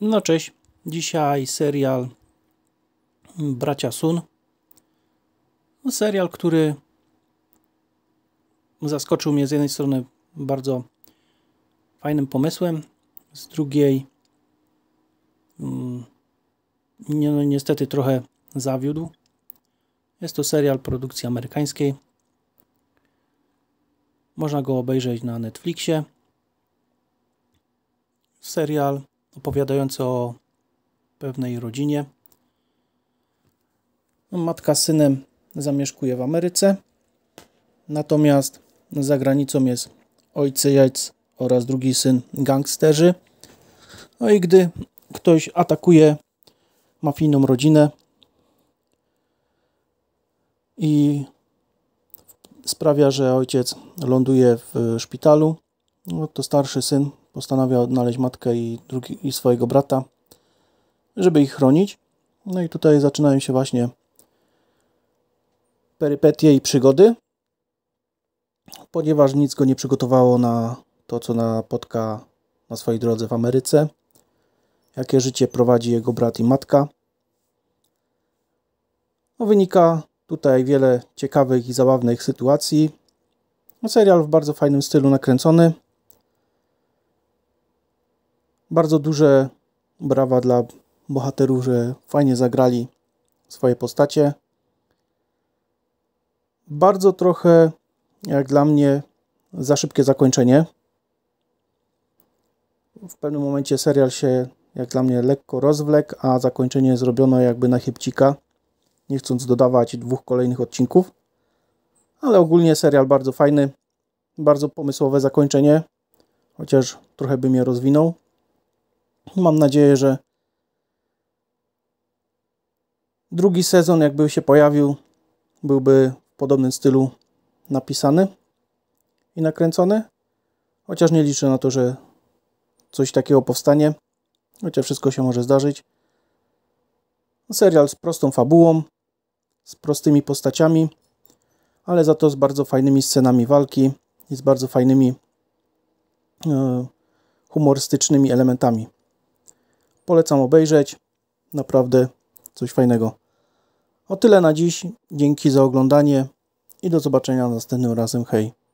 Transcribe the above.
No cześć, dzisiaj serial Bracia Sun. No, serial, który zaskoczył mnie z jednej strony bardzo fajnym pomysłem, z drugiej mm, no, niestety trochę zawiódł. Jest to serial produkcji amerykańskiej. Można go obejrzeć na Netflixie. Serial opowiadający o pewnej rodzinie. No, matka z synem zamieszkuje w Ameryce, natomiast za granicą jest ojciec oraz drugi syn gangsterzy. No i gdy ktoś atakuje mafijną rodzinę i sprawia, że ojciec ląduje w szpitalu, no to starszy syn postanawia odnaleźć matkę i, drugi, i swojego brata, żeby ich chronić. No i tutaj zaczynają się właśnie perypetie i przygody, ponieważ nic go nie przygotowało na to, co napotka na swojej drodze w Ameryce, jakie życie prowadzi jego brat i matka. No, wynika tutaj wiele ciekawych i zabawnych sytuacji. No, serial w bardzo fajnym stylu nakręcony. Bardzo duże brawa dla bohaterów, że fajnie zagrali swoje postacie. Bardzo trochę, jak dla mnie, za szybkie zakończenie. W pewnym momencie serial się, jak dla mnie, lekko rozwlekł, a zakończenie zrobiono jakby na chybcika, nie chcąc dodawać dwóch kolejnych odcinków. Ale ogólnie serial bardzo fajny, bardzo pomysłowe zakończenie, chociaż trochę by mnie rozwinął. Mam nadzieję, że drugi sezon, jakby się pojawił, byłby w podobnym stylu napisany i nakręcony. Chociaż nie liczę na to, że coś takiego powstanie, chociaż wszystko się może zdarzyć. Serial z prostą fabułą, z prostymi postaciami, ale za to z bardzo fajnymi scenami walki i z bardzo fajnymi e, humorystycznymi elementami. Polecam obejrzeć. Naprawdę coś fajnego. O tyle na dziś. Dzięki za oglądanie i do zobaczenia następnym razem. Hej!